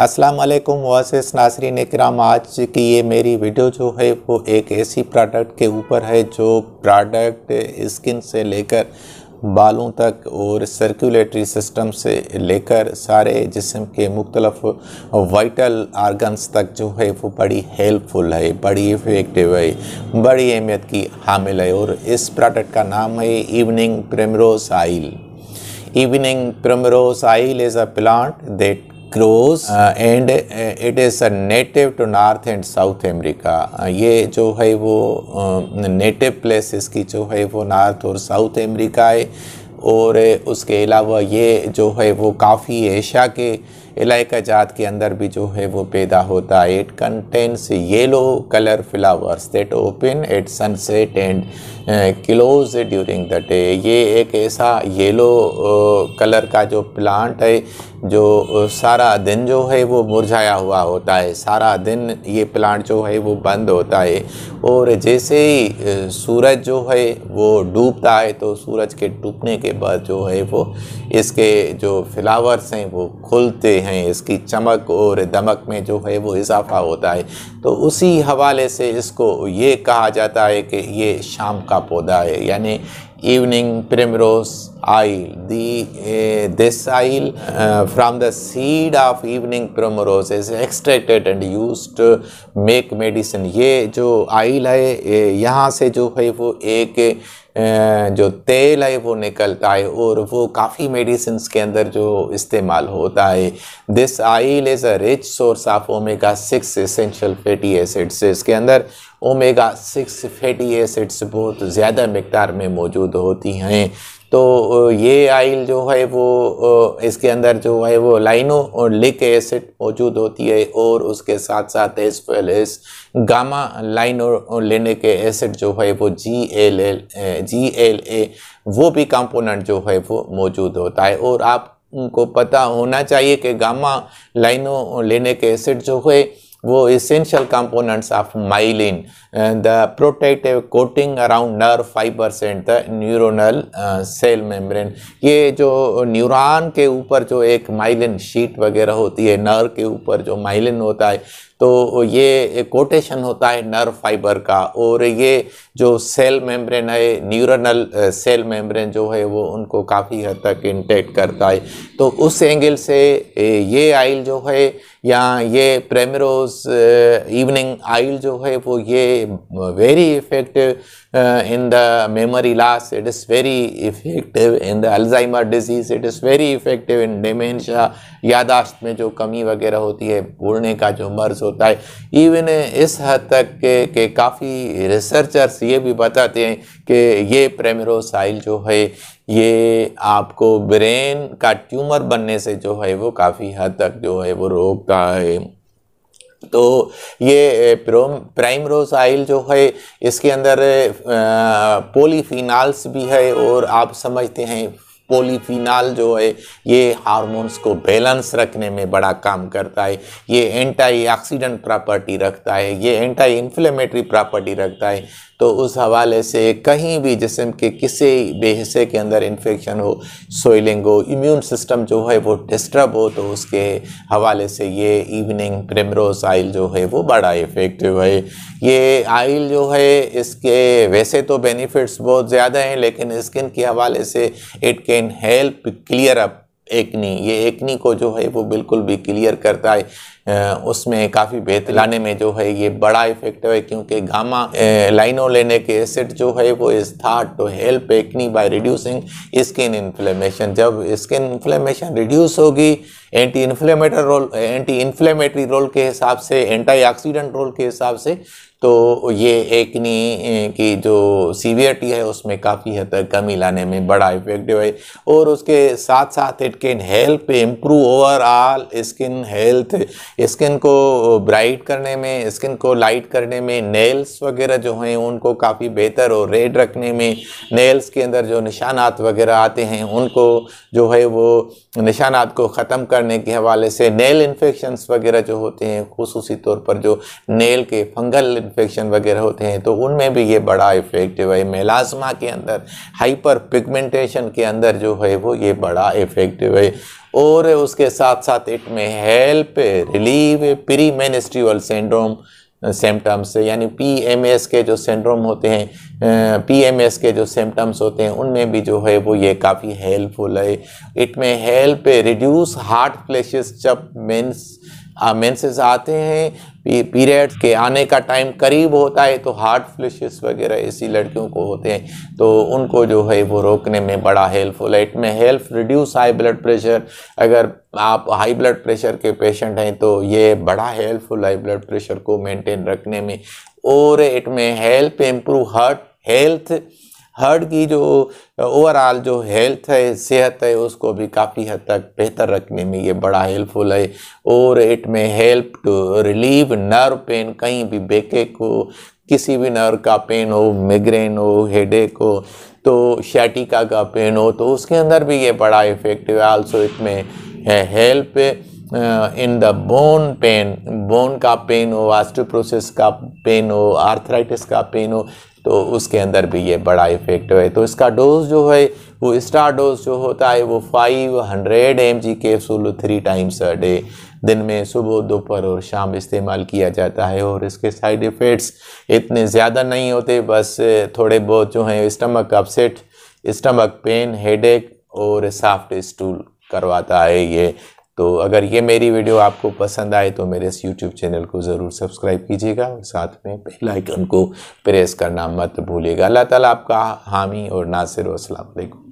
अस्सलाम वालेकुम नासरी नासरीन कराम आज की ये मेरी वीडियो जो है वो एक ऐसी प्रोडक्ट के ऊपर है जो प्रोडक्ट स्किन से लेकर बालों तक और सर्कुलेटरी सिस्टम से लेकर सारे जिसम के मुख्तलफ वाइटल आर्गन्स तक जो है वो बड़ी हेल्पफुल है बड़ी इफ़ेक्टिव है बड़ी अहमियत की हामिल है और इस प्रोडक्ट का नाम है evening primrose oil evening primrose oil is a plant that grows and it is a native to North and South America ये जो है वो नेटिव uh, प्लेस की जो है वो नॉर्थ और साउथ अमेरिका है और उसके अलावा ये जो है वो काफ़ी एशिया के इलाइका जात के अंदर भी जो है वो पैदा होता है it contains yellow colour flowers that open at sunset and close during the day ये एक ऐसा येलो कलर uh, का जो प्लांट है जो uh, सारा दिन जो है वो मुरझाया हुआ होता है सारा दिन ये प्लांट जो है वो बंद होता है और जैसे ही uh, सूरज जो है वो डूबता है तो सूरज के डूबने के बाद जो है वो इसके जो फ्लावर्स हैं वो खुलते हैं हैं इसकी चमक और दमक में जो है वो इजाफा होता है तो उसी हवाले से इसको ये कहा जाता है कि ये शाम का पौधा है यानी evening primrose oil. The, uh, this oil uh, from the seed of evening primrose is extracted and used to make medicine. ye jo oil hai yahan se jo hai wo ek जो तेल है वो निकलता है और वो काफ़ी medicine के अंदर जो इस्तेमाल होता है this oil is a rich source of omega six essential fatty acids इसके अंदर ओमेगा सिक्स फैटी एसिड्स बहुत ज़्यादा मकदार में मौजूद होती हैं तो ये आइल जो है वो इसके अंदर जो है वो लाइनो और लिक एसिड मौजूद होती है और उसके साथ साथ एस वेल एस गामा लाइनो लेने के एसिड जो है वो G L L G L A वो भी कंपोनेंट जो है वो मौजूद होता है और आपको पता होना चाहिए कि गामा लाइनो लेने के एसिड जो है वो essential components of myelin the protective coating around nerve fibres and the neuronal cell membrane ये जो न्यूरॉन के ऊपर जो एक माइलिन शीट वगैरह होती है नर्व के ऊपर जो माइलिन होता है तो ये कोटेशन होता है नर्व फाइबर का और ये जो सेल मेम्ब्रेन है न्यूरनल सेल मेम्ब्रेन जो है वो उनको काफ़ी हद तक इंटेक्ट करता है तो उस एंगल से ये आइल जो है या ये प्रेमरोज इवनिंग आइल जो है वो ये very effective uh, in the memory loss it is very effective in the alzheimer disease it is very effective in dementia यादाश्त में जो कमी वगैरह होती है भूलने का जो मर्ज होता है इवन इस हद तक के, के काफ़ी रिसर्चर्स ये भी बताते हैं कि ये प्रेमरोसाइल जो है ये आपको ब्रेन का ट्यूमर बनने से जो है वो काफ़ी हद तक जो है वो रोकता है तो ये प्राइम रोज आयल जो है इसके अंदर पोलीफिनाल्स भी है और आप समझते हैं पोलीफिनाल जो है ये हार्मोन्स को बैलेंस रखने में बड़ा काम करता है ये एंटी ऑक्सीडेंट प्रॉपर्टी रखता है ये एंटी इन्फ्लेमेटरी प्रॉपर्टी रखता है तो उस हवाले से कहीं भी जिसम के किसी भी हिस्से के अंदर इन्फेक्शन हो सोइलिंग हो इम्यून सिस्टम जो है वो डिस्टर्ब हो तो उसके हवाले से ये इवनिंग प्रेमरोज आयल जो है वो बड़ा इफ़ेक्टिव है ये आयल जो है इसके वैसे तो बेनिफिट्स बहुत ज़्यादा हैं लेकिन स्किन के हवाले से it can help clear up acne ये एक्नी को जो है वो बिल्कुल भी क्लियर करता है उसमें काफ़ी बेहतर लाने में जो है ये बड़ा इफेक्टिव है क्योंकि गामा लाइनो लेने के एसिड जो है वो is thought to help acne by reducing skin inflammation जब स्किन इन्फ्लेमेशन रिड्यूस होगी anti inflammatory role anti inflammatory role के हिसाब से एंटी रोल के हिसाब से तो ये एकनी की जो सीवियरटी है उसमें काफ़ी हद तक कमी लाने में बड़ा इफेक्टिव है और उसके साथ साथ it can help improve overall skin health skin को ब्राइट करने में स्किन को लाइट करने में नेल्स वगैरह जो हैं उनको काफ़ी बेहतर और रेड रखने में नेल्स के अंदर जो निशानात वगैरह आते हैं उनको जो है वो निशानात को ख़त्म करने के हवाले से नेल इन्फेक्शंस वगैरह जो होते हैं खसूस तौर पर जो नेल के फंगल इन्फेक्शन वगैरह होते हैं तो उनमें भी ये बड़ा इफ़ेक्टिव है मेलाजमा के अंदर हाइपर पिगमेंटेशन के अंदर जो है वो ये बड़ा इफ़ेक्टिव है और उसके साथ साथ it may help relieve premenstrual syndrome symptoms यानी पीएमएस के जो सिंड्रोम होते हैं पीएमएस uh, के जो सिम्टम्स होते हैं उनमें भी जो है वो ये काफ़ी हेल्पफुल है it may help reduce hot flashes जब मेन्स मेंसेस हाँ, आते हैं पीरियड्स के आने का टाइम करीब होता है तो हार्ट फ्लिशेस वगैरह ऐसी लड़कियों को होते हैं तो उनको जो है वो रोकने में बड़ा हेल्पफुल है it may help reduce high blood pressure अगर आप हाई ब्लड प्रेशर के पेशेंट हैं तो ये बड़ा हेल्पफुल हाई ब्लड प्रेशर को मेंटेन रखने में और it may help improve heart health heart की जो ओवरऑल जो हेल्थ है सेहत है उसको भी काफ़ी हद तक बेहतर रखने में ये बड़ा हेल्पफुल है और it may help to relieve nerve pain कहीं भी बेके को किसी भी नर्व का पेन हो मिग्रेन हो हेडेक हो तो शैटिका का पेन हो तो उसके अंदर भी ये बड़ा इफेक्टिव है आल्सो में है help in the bone pain bone का पेन हो आस्टोप्रोसेस का पेन हो आर्थराइटिस का पेन हो तो उसके अंदर भी ये बड़ा इफ़ेक्ट है तो इसका डोज़ जो है वो स्टार डोज जो होता है वो five hundred M G capsule three times a day दिन में सुबह दोपहर और शाम इस्तेमाल किया जाता है और इसके साइड इफ़ेक्ट्स इतने ज़्यादा नहीं होते बस थोड़े बहुत जो हैं stomach upset stomach pain headache और सॉफ्ट स्टूल करवाता है ये तो अगर ये मेरी वीडियो आपको पसंद आए तो मेरे इस यूट्यूब चैनल को ज़रूर सब्सक्राइब कीजिएगा और साथ में बेल आइकन को प्रेस करना मत भूलिएगा अल्लाह ताला आपका हामी और नासिर वालेकुम